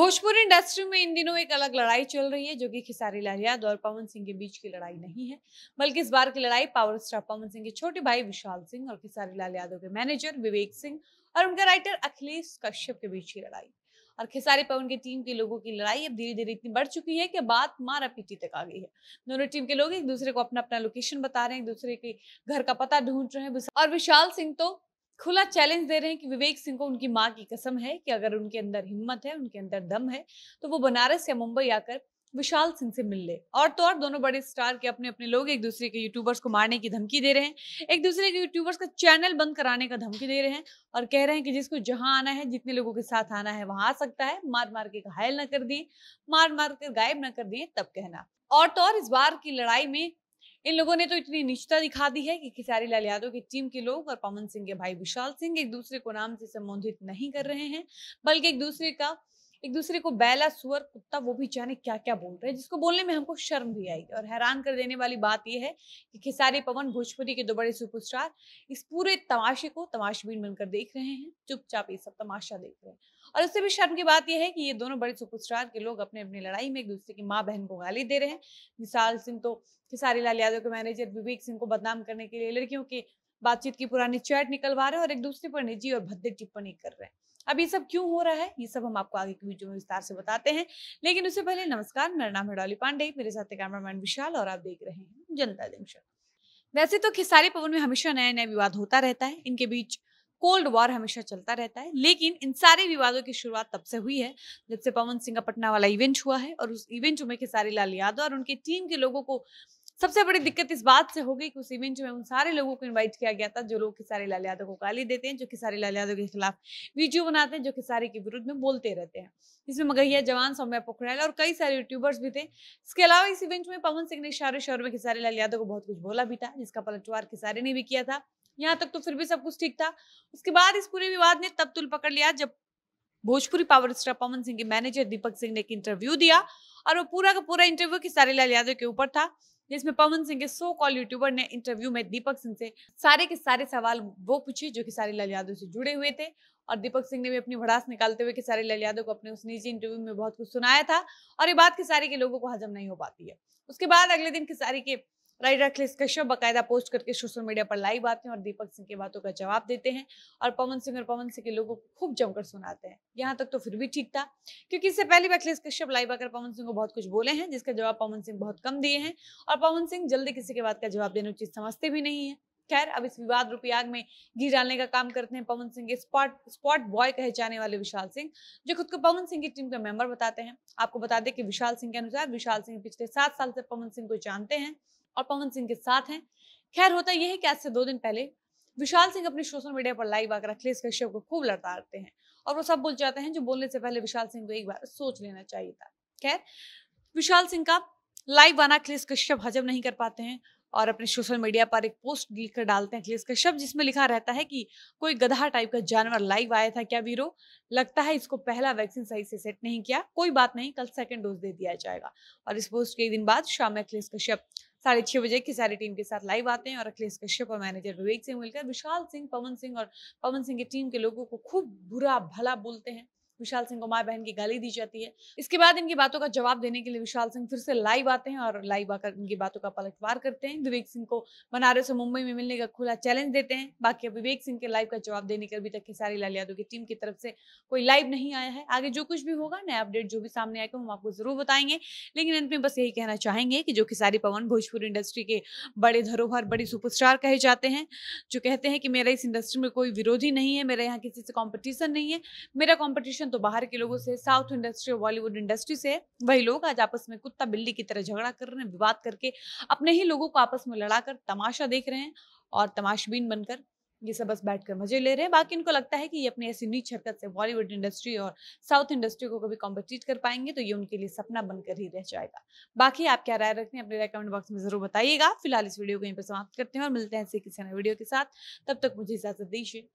Bhojpuri industry में इन दिनों एक अलग लड़ाई चल रही है जो कि खिसारी लाल यादव और पवन सिंह के बीच की लड़ाई नहीं है बल्कि इस बार की लड़ाई पावर स्टार पवन सिंह के छोटे भाई विशाल सिंह और खिसारी लाल यादव के मैनेजर विवेक सिंह और उनके राइटर अखिलेश कश्यप के बीच की लड़ाई और खिसारी पवन की टीम के लोगों की लड़ाई अब धीरे धीरे इतनी बढ़ चुकी है कि बात मारा पीटी तक आ गई है दोनों टीम के लोग एक दूसरे को अपना अपना लोकेशन बता रहे हैं एक दूसरे के घर का पता ढूंढ रहे हैं और विशाल सिंह तो खुला चैलेंज दे रहे हैं कि विवेक सिंह को उनकी माँ की कसम है कि अगर उनके अंदर हिम्मत है उनके अंदर दम है तो वो बनारस या मुंबई आकर विशाल सिंह से मिल ले और तो और दोनों बड़े स्टार के अपने अपने लोग एक दूसरे के यूट्यूबर्स को मारने की धमकी दे रहे हैं एक दूसरे के यूट्यूबर्स का चैनल बंद कराने का धमकी दे रहे हैं और कह रहे हैं कि जिसको जहां आना है जितने लोगों के साथ आना है वहां आ सकता है मार मार के घायल ना कर दिए मार मार कर गायब ना कर दिए तब कहना और तो और इस बार की लड़ाई में इन लोगों ने तो इतनी निष्ठा दिखा दी है कि खिसारी लाल यादव की टीम के लोग और पवन सिंह के भाई विशाल सिंह एक दूसरे को नाम से संबोधित नहीं कर रहे हैं बल्कि एक दूसरे का एक दूसरे को बैला सुअर कुत्ता वो भी जाने क्या क्या बोल रहे हैं जिसको बोलने में हमको शर्म भी आई और हैरान कर देने वाली बात यह है कि खिसारी पवन भोजपुरी के दो बड़े सुपरस्टार इस पूरे तमाशे को तमाशबीन बनकर देख रहे हैं चुपचाप ये सब तमाशा देख रहे हैं और उससे भी शर्म की बात यह है कि ये दोनों बड़े सुपरस्टार के लोग अपने अपने लड़ाई में एक दूसरे की माँ बहन को गाली दे रहे हैं विशाल सिंह तो खिसारी लाल यादव के मैनेजर विवेक सिंह को बदनाम करने के लिए लड़कियों की बातचीत की पुरानी चैट निकलवा रहे हैं और एक दूसरे पर निजी और भद्दे टिप्पणी कर रहे हैं अब ये सब क्यों हो रहा है ये सब हम आपको आगे की वीडियो में विस्तार से बताते हैं लेकिन उससे पहले नमस्कार मेरा नाम है डॉली पांडे मेरे साथ कैमरामैन विशाल और आप देख रहे हैं जनता जंक्शन वैसे तो खिसारी पवन में हमेशा नया नया विवाद होता रहता है इनके बीच कोल्ड वॉर हमेशा चलता रहता है लेकिन इन सारे विवादों की शुरुआत तब से हुई है जब से पवन सिंह का पटना वाला इवेंट हुआ है और उस इवेंट में खिसारी लाल यादव और उनकी टीम के लोगों को सबसे बड़ी दिक्कत इस बात से हो गई कि उस इवेंट में उन सारे लोगों को इनवाइट किया गया था जो लोग खिसारी लाल यादव को गाली देते हैं जो खिसारी लाल यादव के खिलाफ वीडियो बनाते हैं जो खिसारी के विरुद्ध में बोलते रहते हैं इसमें मगहिया जवान सौम्या पोखरियाल और कई सारे यूट्यूबर्स भी थे इसके अलावा इस इवेंट में पवन सिंह ने शारे शौर में खिसारी लाल यादव को बहुत कुछ बोला भी था जिसका पलटवार खिसारी ने भी किया था यहाँ तक तो फिर भी सब कुछ ठीक था उसके बाद इस पूरे विवाद ने तब तुल पकड़ लिया जब भोजपुरी पावर स्टार पवन सिंह के मैनेजर दीपक सिंह ने एक इंटरव्यू दिया और वो पूरा का पूरा इंटरव्यू खिसारी लाल यादव के ऊपर था जिसमें पवन सिंह के सो कॉल यूट्यूबर ने इंटरव्यू में दीपक सिंह से सारे के सारे सवाल वो पूछे जो कि सारे लाल यादव से जुड़े हुए थे और दीपक सिंह ने भी अपनी भड़ास निकालते हुए कि सारे लाल यादव को अपने उस निजी इंटरव्यू में बहुत कुछ सुनाया था और ये बात खिसारी के लोगों को हजम नहीं हो पाती है उसके बाद अगले दिन खिसारी के राइडर अखिलेश कश्यप बाकायदा पोस्ट करके सोशल मीडिया पर लाइव आते हैं और दीपक सिंह की बातों का जवाब देते हैं और पवन सिंह और पवन सिंह के लोगों को खूब जमकर सुनाते हैं यहाँ तक तो फिर भी ठीक था क्योंकि इससे पहले भी अखिलेश कश्यप लाइव आकर पवन सिंह को बहुत कुछ बोले हैं जिसका जवाब पवन सिंह बहुत कम दिए हैं और पवन सिंह जल्दी किसी के बात का जवाब देना उचित समझते भी नहीं है खैर अब इस विवाद रूपी आग में घी डालने का काम करते हैं पवन सिंह के स्पॉट स्पॉट बॉय कहे जाने वाले विशाल सिंह जो खुद को पवन सिंह की टीम का मेंबर बताते हैं आपको बता दें कि विशाल सिंह के अनुसार विशाल सिंह पिछले सात साल से पवन सिंह को जानते हैं और पवन सिंह के साथ हैं खैर होता यह है कि आज से दो दिन पहले विशाल सिंह अपने सोशल मीडिया पर लाइव आकर अखिलेश कश्यप को खूब लड़ताते हैं और वो सब बोल जाते हैं जो बोलने से पहले विशाल सिंह को एक बार सोच लेना चाहिए था खैर विशाल सिंह का लाइव आना अखिलेश कश्यप हजम नहीं कर पाते हैं और अपने सोशल मीडिया पर एक पोस्ट लिख कर डालते हैं अखिलेश कश्यप जिसमें लिखा रहता है कि कोई गधा टाइप का जानवर लाइव आया था क्या वीरो लगता है इसको पहला वैक्सीन सही से सेट नहीं किया कोई बात नहीं कल सेकेंड डोज दे दिया जाएगा और इस पोस्ट के एक दिन बाद शाम में अखिलेश कश्यप साढ़े छह बजे की सारी टीम के साथ लाइव आते हैं और अखिलेश कश्यप और मैनेजर विवेक सिंह मिलकर विशाल सिंह पवन सिंह और पवन सिंह की टीम के लोगों को खूब बुरा भला बोलते हैं विशाल सिंह को माए बहन की गाली दी जाती है इसके बाद इनकी बातों का जवाब देने के लिए विशाल सिंह फिर से लाइव आते हैं और लाइव आकर इनकी बातों का पलटवार करते हैं विवेक सिंह को बनारस से मुंबई में मिलने का खुला चैलेंज देते हैं बाकी विवेक सिंह के लाइव का जवाब देने के अभी तक खेसारी लाल यादव की टीम की तरफ से कोई लाइव नहीं आया है आगे जो कुछ भी होगा नया अपडेट जो भी सामने आएगा हम आपको जरूर बताएंगे लेकिन अंत में बस यही कहना चाहेंगे कि जो खेसारी पवन भोजपुर इंडस्ट्री के बड़े धरोहर बड़े सुपरस्टार कहे जाते हैं जो कहते हैं कि मेरा इस इंडस्ट्री में कोई विरोधी नहीं है मेरे यहाँ किसी से कॉम्पिटिशन नहीं है मेरा कॉम्पिटिशन तो बाहर के लोगों से साउथ इंडस्ट्री और बॉलीवुड इंडस्ट्री से वही लोग आज आपस में कुत्ता बिल्ली की तरह झगड़ा कर रहे हैं विवाद करके अपने ही लोगों को आपस में लड़ाकर तमाशा देख रहे हैं और तमाशबीन बनकर ये सब बस बैठकर मजे ले रहे हैं बाकी इनको लगता है कि ये अपने ऐसी नीच हरकत से बॉलीवुड इंडस्ट्री और साउथ इंडस्ट्री को कभी कॉम्पिटिट कर पाएंगे तो ये उनके लिए सपना बनकर ही रह जाएगा बाकी आप क्या राय रखते हैं अपने राय कमेंट बॉक्स में जरूर बताइएगा फिलहाल इस वीडियो को यहीं पर समाप्त करते हैं और मिलते हैं ऐसे किसी नए वीडियो के साथ तब तक मुझे इजाजत दीजिए